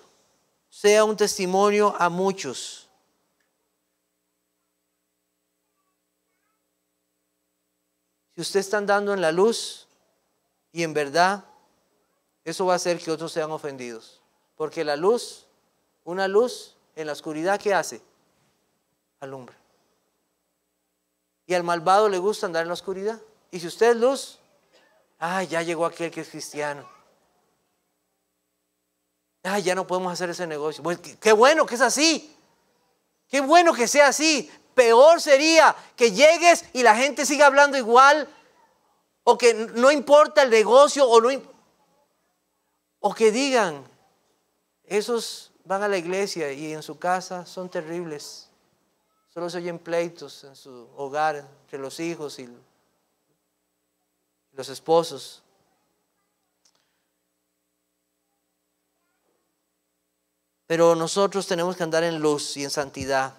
sea un testimonio a muchos. Si usted está andando en la luz y en verdad, eso va a hacer que otros sean ofendidos. Porque la luz, una luz en la oscuridad, ¿qué hace? Alumbra. Y al malvado le gusta andar en la oscuridad. Y si usted es luz, ah, ya llegó aquel que es cristiano. Ah, ya no podemos hacer ese negocio. Pues, qué, bueno que es así. Qué bueno que sea así. Peor sería que llegues y la gente siga hablando igual. O que no importa el negocio. o que digan, esos van a la iglesia y en su casa son terribles. Solo se oyen pleitos en su hogar entre los hijos y los esposos. Pero nosotros tenemos que andar en luz y en santidad.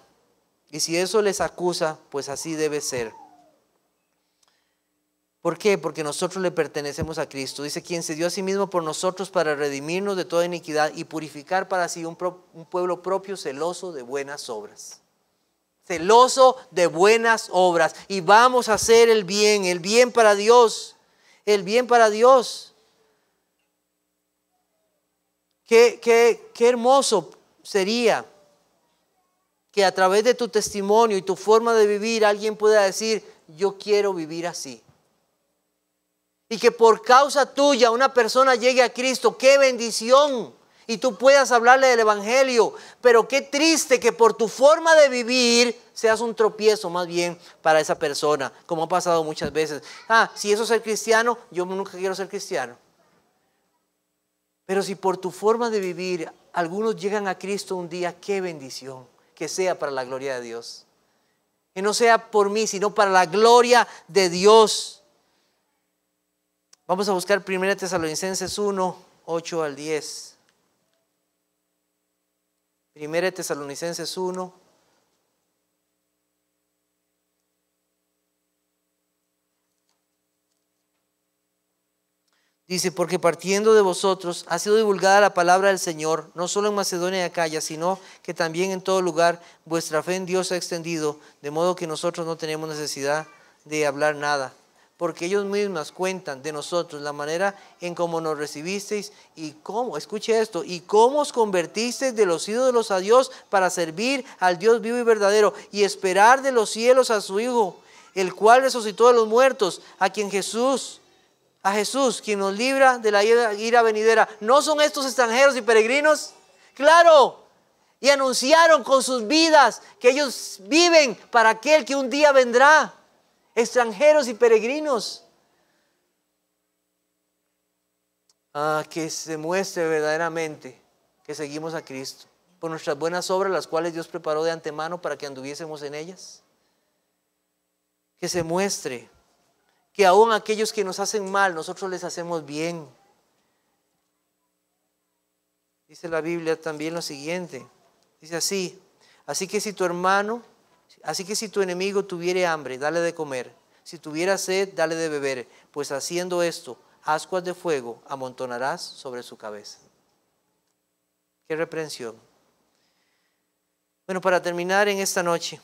Y si eso les acusa, pues así debe ser. ¿Por qué? Porque nosotros le pertenecemos a Cristo. Dice quien se dio a sí mismo por nosotros para redimirnos de toda iniquidad y purificar para sí un, un pueblo propio celoso de buenas obras celoso de buenas obras. Y vamos a hacer el bien, el bien para Dios, el bien para Dios. Qué, hermoso sería que a través de tu testimonio y tu forma de vivir alguien pueda decir, yo quiero vivir así. Y que por causa tuya una persona llegue a Cristo. ¡Qué bendición! y tú puedas hablarle del Evangelio. Pero qué triste que por tu forma de vivir seas un tropiezo más bien para esa persona, como ha pasado muchas veces. Ah, si eso es ser cristiano, yo nunca quiero ser cristiano. Pero si por tu forma de vivir algunos llegan a Cristo un día, qué bendición, que sea para la gloria de Dios. Que no sea por mí, sino para la gloria de Dios. Vamos a buscar 1 Tesalonicenses 1, 8 al 10. Primera Tesalonicenses 1. Dice, porque partiendo de vosotros ha sido divulgada la palabra del Señor, no solo en Macedonia y Acaya, sino que también en todo lugar vuestra fe en Dios se ha extendido, de modo que nosotros no tenemos necesidad de hablar nada porque ellos mismos cuentan de nosotros la manera en cómo nos recibisteis y cómo, escuche esto, y cómo os convertisteis de los ídolos a Dios para servir al Dios vivo y verdadero y esperar de los cielos a su Hijo, el cual resucitó de los muertos, a quien Jesús, a Jesús, quien nos libra de la ira venidera. ¿No son estos extranjeros y peregrinos? Claro. Y anunciaron con sus vidas que ellos viven para aquel que un día vendrá extranjeros y peregrinos. Ah, que se muestre verdaderamente que seguimos a Cristo por nuestras buenas obras, las cuales Dios preparó de antemano para que anduviésemos en ellas. Que se muestre que aún aquellos que nos hacen mal, nosotros les hacemos bien. Dice la Biblia también lo siguiente. Dice así, así que si tu hermano Así que si tu enemigo tuviere hambre, dale de comer. Si tuviera sed, dale de beber. Pues haciendo esto, ascuas de fuego amontonarás sobre su cabeza. Qué reprensión. Bueno, para terminar en esta noche,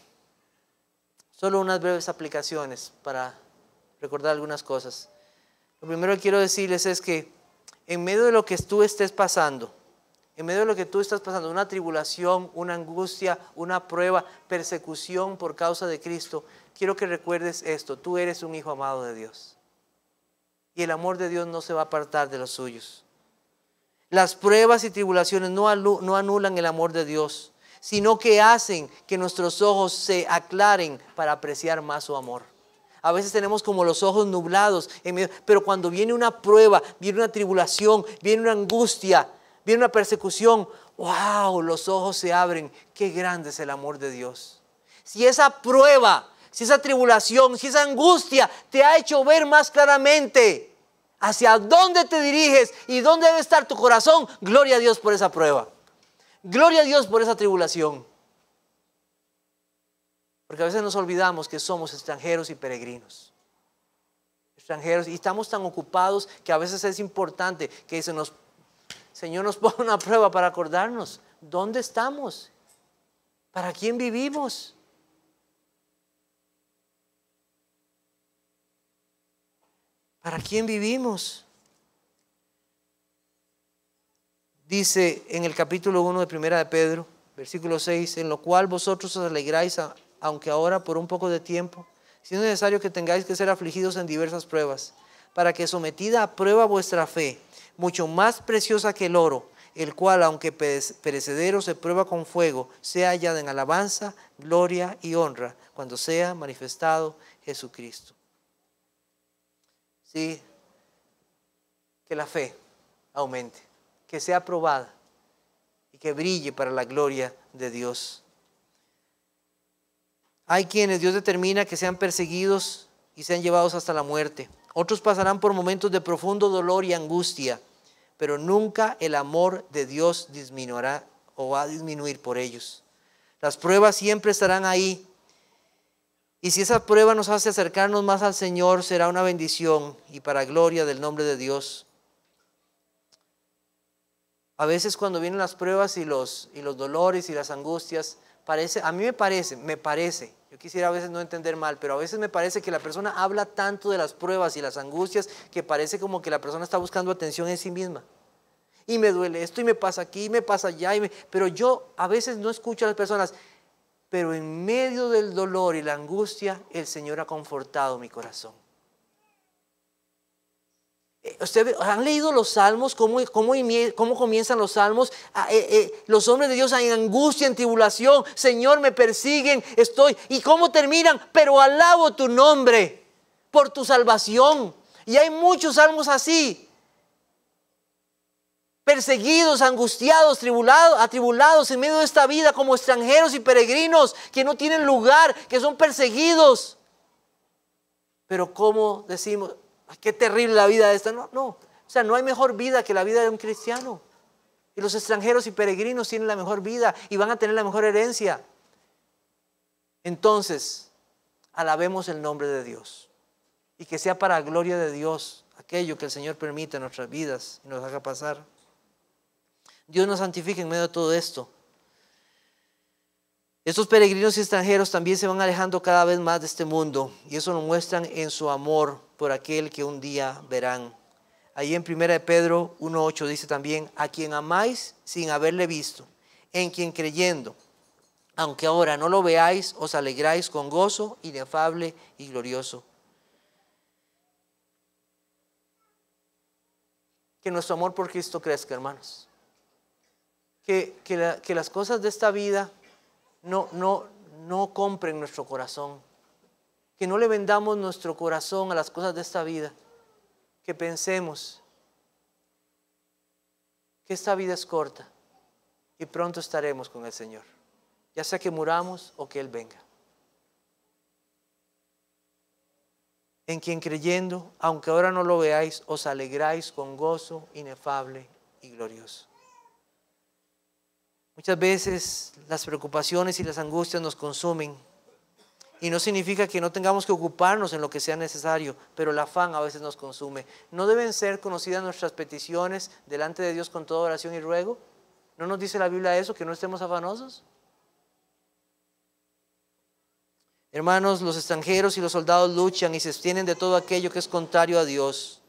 solo unas breves aplicaciones para recordar algunas cosas. Lo primero que quiero decirles es que en medio de lo que tú estés pasando, en medio de lo que tú estás pasando, una tribulación, una angustia, una prueba, persecución por causa de Cristo, quiero que recuerdes esto, tú eres un hijo amado de Dios. Y el amor de Dios no se va a apartar de los suyos. Las pruebas y tribulaciones no, no anulan el amor de Dios, sino que hacen que nuestros ojos se aclaren para apreciar más su amor. A veces tenemos como los ojos nublados, pero cuando viene una prueba, viene una tribulación, viene una angustia, Viene una persecución, wow, los ojos se abren, qué grande es el amor de Dios. Si esa prueba, si esa tribulación, si esa angustia te ha hecho ver más claramente hacia dónde te diriges y dónde debe estar tu corazón, gloria a Dios por esa prueba. Gloria a Dios por esa tribulación. Porque a veces nos olvidamos que somos extranjeros y peregrinos. Extranjeros y estamos tan ocupados que a veces es importante que se nos Señor nos *laughs* pone una prueba para acordarnos dónde estamos, para quién vivimos. ¿Para quién vivimos? Dice en el capítulo 1 de Primera de Pedro, versículo 6, en lo cual vosotros os alegráis, aunque ahora por un poco de tiempo, siendo necesario que tengáis que ser afligidos en diversas pruebas, para que sometida a prueba vuestra fe, mucho más preciosa que el oro, el cual, aunque perecedero, se prueba con fuego, sea hallada en alabanza, gloria y honra, cuando sea manifestado Jesucristo. Sí, que la fe aumente, que sea probada y que brille para la gloria de Dios. Hay quienes Dios determina que sean perseguidos y sean llevados hasta la muerte. Otros pasarán por momentos de profundo dolor y angustia pero nunca el amor de Dios disminuirá o va a disminuir por ellos. Las pruebas siempre estarán ahí. Y si esa prueba nos hace acercarnos más al Señor, será una bendición y para gloria del nombre de Dios. A veces cuando vienen las pruebas y los, y los dolores y las angustias, a mí me parece, me parece, yo quisiera a veces no entender mal, pero a veces me parece que la persona habla tanto de las pruebas y las angustias que parece como que la persona está buscando atención en sí misma. Y me duele esto y me pasa aquí y me pasa allá. pero yo a veces no escucho a las personas, pero en medio del dolor y la angustia el Señor ha confortado mi corazón. Eh, Ustedes han leído los salmos, cómo, cómo comienzan los salmos. Ah, eh, eh, los hombres de Dios en angustia, en tribulación. Señor, me persiguen, estoy. ¿Y cómo terminan? Pero alabo tu nombre por tu salvación. Y hay muchos salmos así. Perseguidos, angustiados, tribulados, atribulados en medio de esta vida como extranjeros y peregrinos que no tienen lugar, que son perseguidos. Pero ¿cómo decimos? Ah, qué terrible la vida esta. No, no. O sea, no hay mejor vida que la vida de un cristiano. Y los extranjeros y peregrinos tienen la mejor vida y van a tener la mejor herencia. Entonces, alabemos el nombre de Dios. Y que sea para gloria de Dios aquello que el Señor permita en nuestras vidas y nos haga pasar. Dios nos santifica en medio de todo esto. Estos peregrinos y extranjeros también se van alejando cada vez más de este mundo y eso lo muestran en su amor por aquel que un día verán. Allí en 1 Pedro 1.8 dice también, a quien amáis sin haberle visto, en quien creyendo, aunque ahora no lo veáis, os alegráis con gozo inefable y glorioso. Que nuestro amor por Cristo crezca, hermanos. Que, las cosas de esta vida no, no, no compren nuestro corazón que no le vendamos nuestro corazón a las cosas de esta vida, que pensemos que esta vida es corta y pronto estaremos con el Señor, ya sea que muramos o que Él venga. En quien creyendo, aunque ahora no lo veáis, os alegráis con gozo inefable y glorioso. Muchas veces las preocupaciones y las angustias nos consumen y no significa que no tengamos que ocuparnos en lo que sea necesario, pero el afán a veces nos consume. ¿No deben ser conocidas nuestras peticiones delante de Dios con toda oración y ruego? ¿No nos dice la Biblia eso, que no estemos afanosos? Hermanos, los extranjeros y los soldados luchan y se abstienen de todo aquello que es contrario a Dios.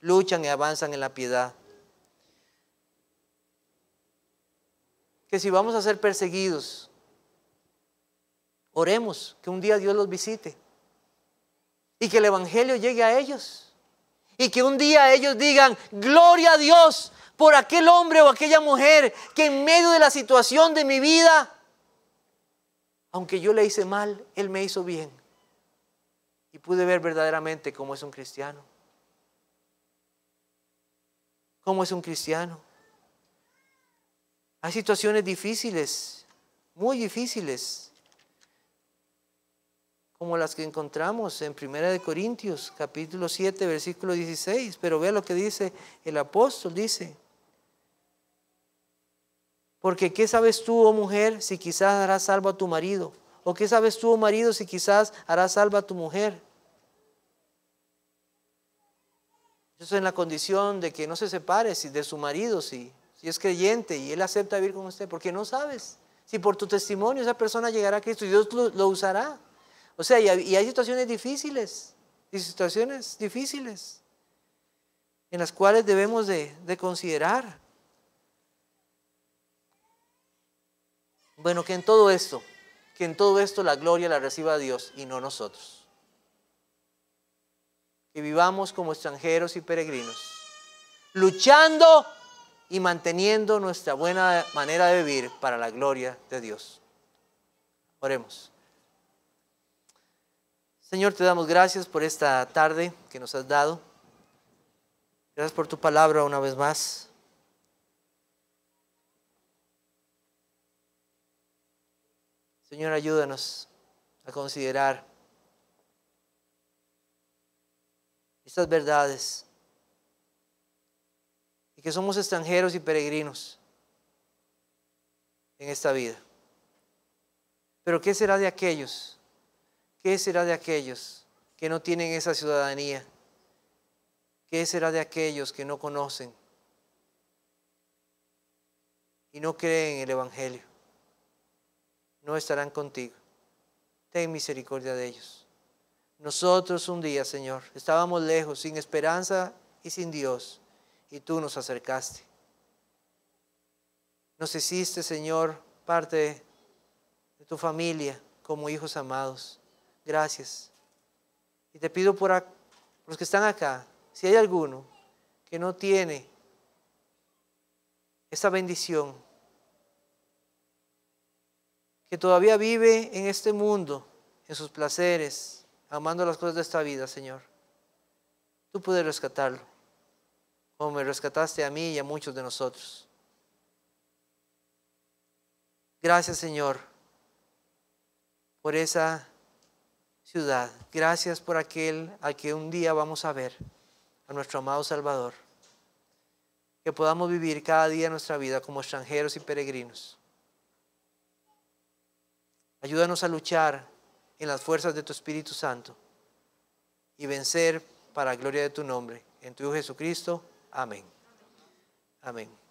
Luchan y avanzan en la piedad. Que si vamos a ser perseguidos, Oremos que un día Dios los visite y que el Evangelio llegue a ellos y que un día ellos digan, gloria a Dios por aquel hombre o aquella mujer que en medio de la situación de mi vida, aunque yo le hice mal, Él me hizo bien. Y pude ver verdaderamente cómo es un cristiano. Cómo es un cristiano. Hay situaciones difíciles, muy difíciles, como las que encontramos en de Corintios capítulo 7 versículo 16. Pero vea lo que dice el apóstol, dice, porque ¿qué sabes tú, oh mujer, si quizás harás salvo a tu marido? ¿O qué sabes tú, oh marido, si quizás harás salvo a tu mujer? Eso es en la condición de que no se separe de su marido, si, si es creyente y él acepta vivir con usted, porque no sabes si por tu testimonio esa persona llegará a Cristo y Dios lo usará. O sea, y hay, situaciones difíciles, y situaciones difíciles en las cuales debemos de, de considerar. Bueno, que en todo esto, que en todo esto la gloria la reciba Dios y no nosotros. Que vivamos como extranjeros y peregrinos, luchando y manteniendo nuestra buena manera de vivir para la gloria de Dios. Oremos. Señor, te damos gracias por esta tarde que nos has dado. Gracias por tu palabra una vez más. Señor, ayúdanos a considerar estas verdades y que somos extranjeros y peregrinos en esta vida. Pero ¿qué será de aquellos? ¿Qué será de aquellos que no tienen esa ciudadanía? ¿Qué será de aquellos que no conocen y no creen en el Evangelio? No estarán contigo. Ten misericordia de ellos. Nosotros un día, Señor, estábamos lejos, sin esperanza y sin Dios, y tú nos acercaste. Nos hiciste, Señor, parte de tu familia como hijos amados gracias. Y te pido por los que están acá, si hay alguno que no tiene esa bendición, que todavía vive en este mundo, en sus placeres, amando las cosas de esta vida, Señor, tú puedes rescatarlo, como me rescataste a mí y a muchos de nosotros. Gracias, Señor, por esa ciudad. Gracias por aquel al que un día vamos a ver, a nuestro amado Salvador. Que podamos vivir cada día nuestra vida como extranjeros y peregrinos. Ayúdanos a luchar en las fuerzas de tu Espíritu Santo y vencer para la gloria de tu nombre. En tu Hijo Jesucristo. Amén. Amén.